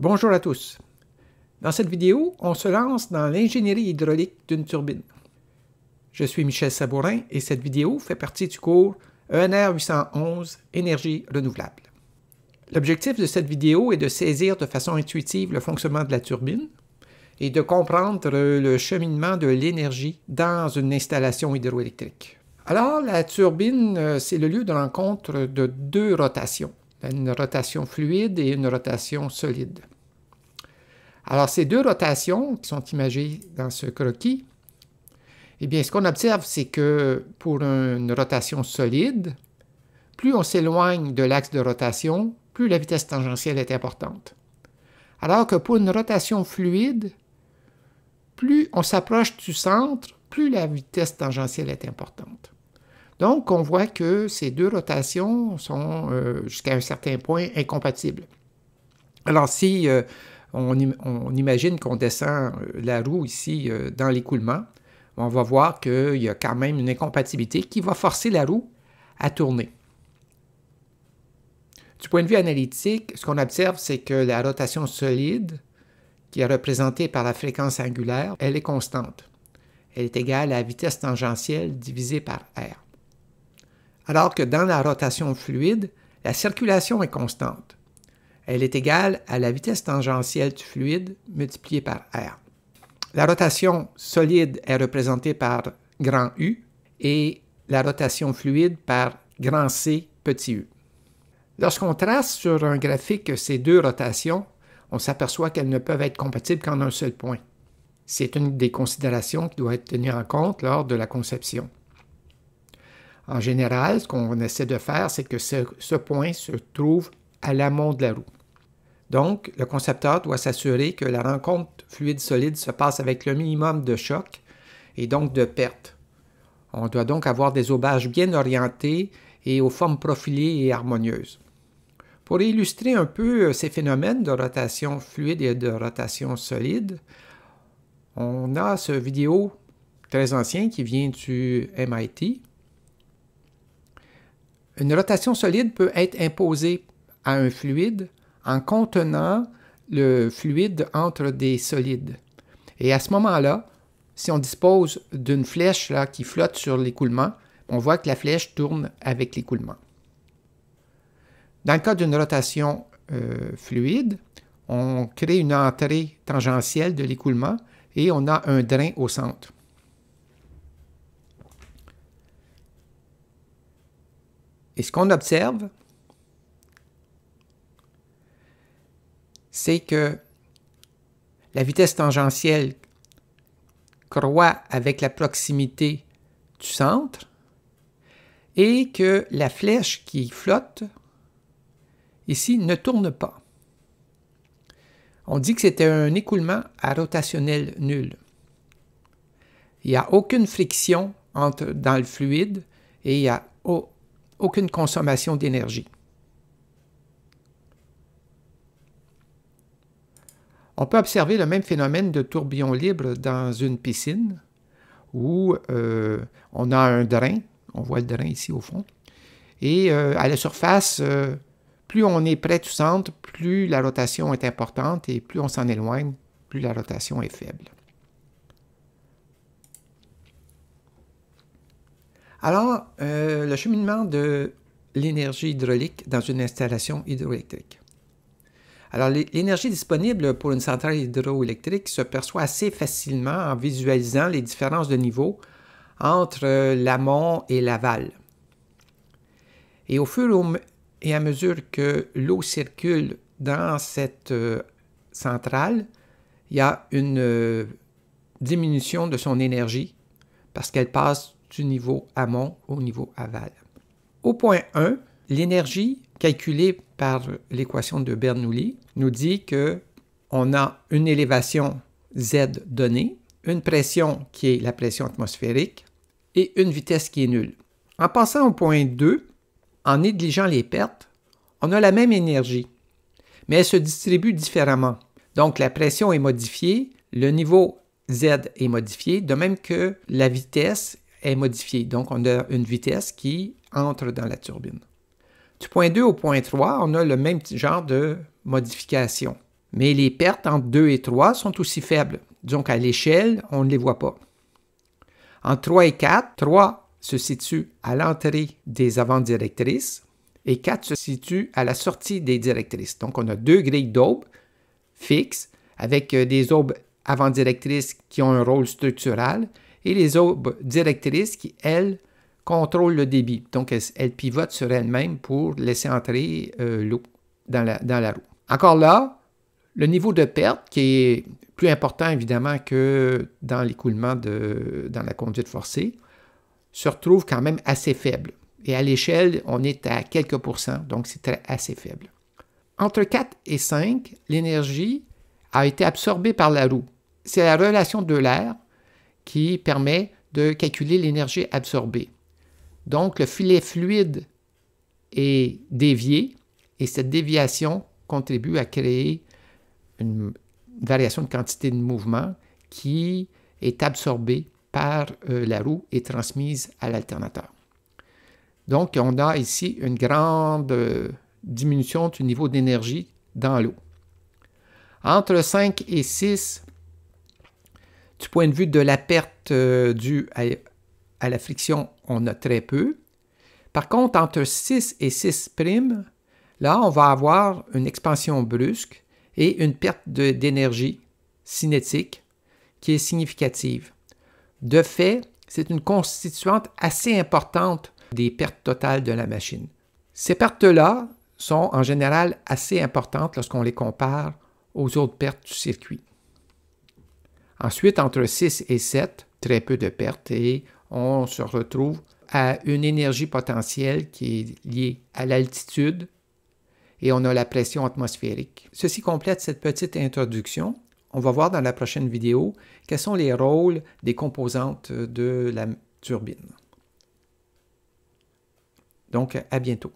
Bonjour à tous. Dans cette vidéo, on se lance dans l'ingénierie hydraulique d'une turbine. Je suis Michel Sabourin et cette vidéo fait partie du cours e ENR 811 Énergie renouvelable. L'objectif de cette vidéo est de saisir de façon intuitive le fonctionnement de la turbine et de comprendre le cheminement de l'énergie dans une installation hydroélectrique. Alors, la turbine, euh, c'est le lieu de rencontre de deux rotations, une rotation fluide et une rotation solide. Alors, ces deux rotations qui sont imagées dans ce croquis, eh bien, ce qu'on observe, c'est que pour une rotation solide, plus on s'éloigne de l'axe de rotation, plus la vitesse tangentielle est importante. Alors que pour une rotation fluide, plus on s'approche du centre, plus la vitesse tangentielle est importante. Donc, on voit que ces deux rotations sont euh, jusqu'à un certain point incompatibles. Alors, si euh, on, imagine qu'on descend euh, la roue ici dans l'écoulement, on va voir qu'il y a quand même une incompatibilité qui va forcer la roue à tourner. Du point de vue analytique, ce qu'on observe, c'est que la rotation solide, qui est représentée par la fréquence angulaire, elle est constante. Elle est égale à la vitesse tangentielle divisée par R alors que dans la rotation fluide, la circulation est constante. Elle est égale à la vitesse tangentielle du fluide multipliée par R. La rotation solide est représentée par grand U et la rotation fluide par grand C petit u. Lorsqu'on trace sur un graphique ces deux rotations, on s'aperçoit qu'elles ne peuvent être compatibles qu'en un seul point. C'est une des considérations qui doit être tenue en compte lors de la conception. En général, ce qu'on essaie de faire, c'est que ce, point se trouve à l'amont de la roue. Donc, le concepteur doit s'assurer que la rencontre fluide-solide se passe avec le minimum de choc et donc de perte. On doit donc avoir des aubages bien orientés et aux formes profilées et harmonieuses. Pour illustrer un peu euh, ces phénomènes de rotation fluide et de rotation solide, on a ce vidéo très ancien qui vient du MIT une rotation solide peut être imposée à un fluide en contenant le fluide entre des solides. Et à ce moment-là, si on dispose d'une flèche là, qui flotte sur l'écoulement, on voit que la flèche tourne avec l'écoulement. Dans le cas d'une rotation euh, fluide, on crée une entrée tangentielle de l'écoulement et on a un drain au centre. Et ce qu'on observe, c'est que la vitesse tangentielle croît avec la proximité du centre et que la flèche qui flotte ici ne tourne pas. On dit que c'était un écoulement à rotationnel nul. Il n'y a aucune friction entre, dans le fluide et il y a oh, aucune consommation d'énergie. On peut observer le même phénomène de tourbillon libre dans une piscine où euh, on a un drain, on voit le drain ici au fond, et euh, à la surface, euh, plus on est près du centre, plus la rotation est importante et plus on s'en éloigne, plus la rotation est faible. Alors, euh, le cheminement de l'énergie hydraulique dans une installation hydroélectrique. Alors, l'énergie disponible pour une centrale hydroélectrique se perçoit assez facilement en visualisant les différences de niveau entre euh, l'amont et l'aval. Et au fur et à mesure que l'eau circule dans cette euh, centrale, il y a une diminution de son énergie parce qu'elle passe niveau amont au niveau aval. Au point 1, l'énergie calculée par l'équation de Bernoulli nous dit que on a une élévation z donnée, une pression qui est la pression atmosphérique et une vitesse qui est nulle. En passant au point 2, en négligeant les pertes, on a la même énergie, mais elle se distribue différemment. Donc la pression est modifiée, le niveau z est modifié, de même que la vitesse est est modifiée. Donc, on a une vitesse qui entre dans la turbine. Du point 2 au point 3, on a le même genre de modification. Mais les pertes entre 2 et 3 sont aussi faibles. Donc, à l'échelle, on ne les voit pas. En 3 et 4, 3 se situe à l'entrée des avant-directrices et 4 se situe à la sortie des directrices. Donc, on a deux grilles d'aube fixes avec euh, des aubes avant-directrices qui ont un rôle structural et les autres directrices qui, elles, contrôlent le débit. Donc, elles, pivotent sur elles-mêmes pour laisser entrer euh, l'eau dans la, roue. Encore là, le niveau de perte qui est plus important évidemment que dans l'écoulement dans la conduite forcée se retrouve quand même assez faible. Et à l'échelle, on est à quelques pourcents, donc c'est assez faible. Entre 4 et 5, l'énergie a été absorbée par la roue. C'est la relation de l'air qui permet de calculer l'énergie absorbée. Donc, le filet fluide est dévié et cette déviation contribue à créer une variation de quantité de mouvement qui est absorbée par euh, la roue et transmise à l'alternateur. Donc, on a ici une grande euh, diminution du niveau d'énergie dans l'eau. Entre 5 et 6 du point de vue de la perte euh, due à, la friction, on a très peu. Par contre, entre 6 et 6', là, on va avoir une expansion brusque et une perte d'énergie cinétique qui est significative. De fait, c'est une constituante assez importante des pertes totales de la machine. Ces pertes-là sont en général assez importantes lorsqu'on les compare aux autres pertes du circuit. Ensuite, entre 6 et 7, très peu de pertes et on se retrouve à une énergie potentielle qui est liée à l'altitude et on a la pression atmosphérique. Ceci complète cette petite introduction. On va voir dans la prochaine vidéo quels sont les rôles des composantes de la turbine. Donc, à bientôt.